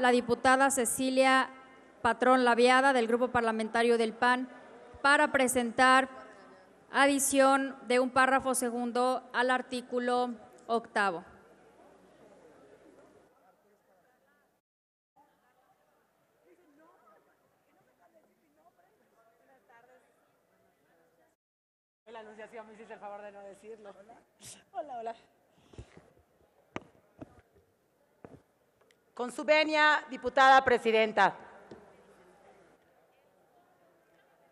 la diputada Cecilia Patrón Laviada del Grupo Parlamentario del PAN para presentar adición de un párrafo segundo al artículo octavo. el favor de no decirlo. Hola, hola. Con su venia, diputada presidenta.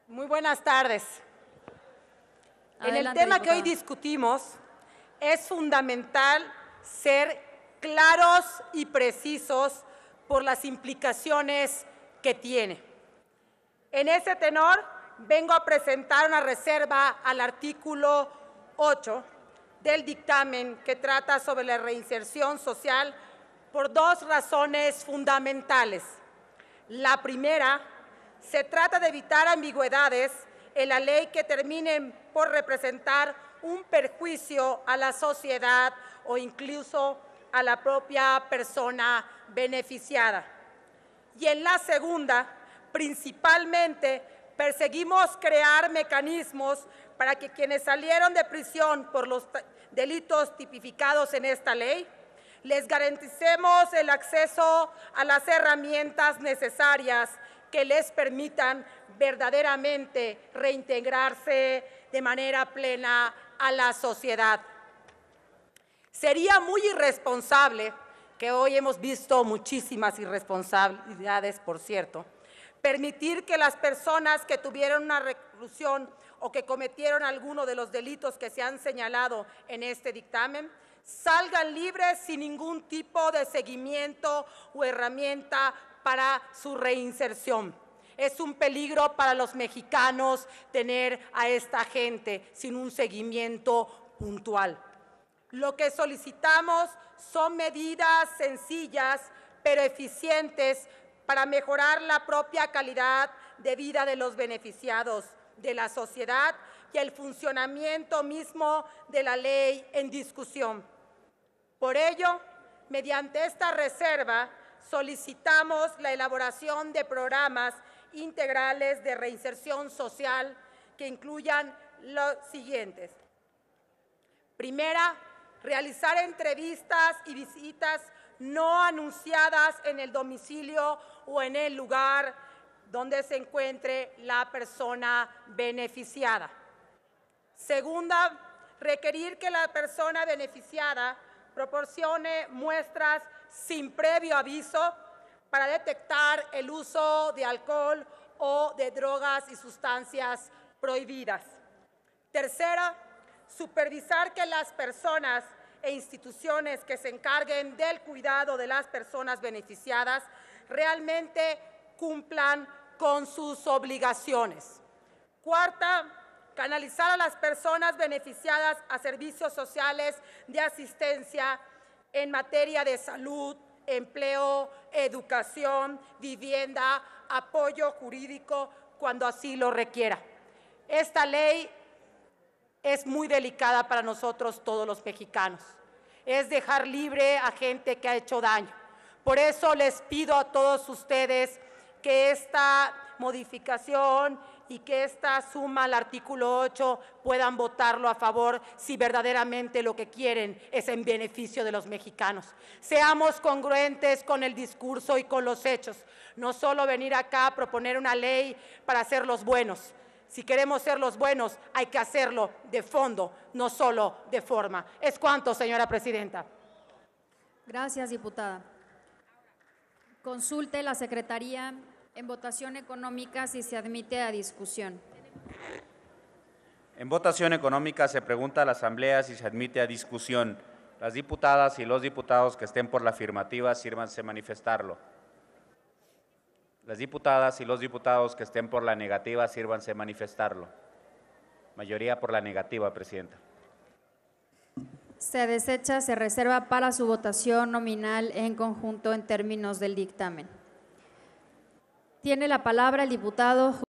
Muy buenas tardes. en el tema que hoy discutimos, es fundamental ser claros y precisos por las implicaciones que tiene. En ese tenor, vengo a presentar una reserva al artículo 8 del dictamen que trata sobre la reinserción social por dos razones fundamentales. La primera, se trata de evitar ambigüedades en la ley que terminen por representar un perjuicio a la sociedad o incluso a la propia persona beneficiada. Y en la segunda, principalmente perseguimos crear mecanismos para que quienes salieron de prisión por los delitos tipificados en esta ley les garanticemos el acceso a las herramientas necesarias que les permitan verdaderamente reintegrarse de manera plena a la sociedad. Sería muy irresponsable, que hoy hemos visto muchísimas irresponsabilidades, por cierto, permitir que las personas que tuvieron una reclusión o que cometieron alguno de los delitos que se han señalado en este dictamen salgan libres sin ningún tipo de seguimiento o herramienta para su reinserción. Es un peligro para los mexicanos tener a esta gente sin un seguimiento puntual. Lo que solicitamos son medidas sencillas pero eficientes para mejorar la propia calidad de vida de los beneficiados, de la sociedad y el funcionamiento mismo de la ley en discusión. Por ello, mediante esta reserva, solicitamos la elaboración de programas integrales de reinserción social que incluyan los siguientes. Primera, realizar entrevistas y visitas no anunciadas en el domicilio o en el lugar donde se encuentre la persona beneficiada. Segunda, requerir que la persona beneficiada proporcione muestras sin previo aviso para detectar el uso de alcohol o de drogas y sustancias prohibidas. Tercera, supervisar que las personas e instituciones que se encarguen del cuidado de las personas beneficiadas realmente cumplan con sus obligaciones. Cuarta, canalizar a las personas beneficiadas a servicios sociales de asistencia en materia de salud, empleo, educación, vivienda, apoyo jurídico cuando así lo requiera. Esta ley es muy delicada para nosotros todos los mexicanos. Es dejar libre a gente que ha hecho daño. Por eso les pido a todos ustedes que esta modificación y que esta suma al artículo 8 puedan votarlo a favor si verdaderamente lo que quieren es en beneficio de los mexicanos. Seamos congruentes con el discurso y con los hechos, no solo venir acá a proponer una ley para ser los buenos. Si queremos ser los buenos, hay que hacerlo de fondo, no solo de forma. Es cuanto, señora presidenta. Gracias, diputada. Consulte la Secretaría en votación económica, si se admite a discusión. En votación económica se pregunta a la Asamblea si se admite a discusión. Las diputadas y los diputados que estén por la afirmativa sírvanse manifestarlo. Las diputadas y los diputados que estén por la negativa sírvanse manifestarlo. Mayoría por la negativa, Presidenta. Se desecha, se reserva para su votación nominal en conjunto en términos del dictamen. Tiene la palabra el diputado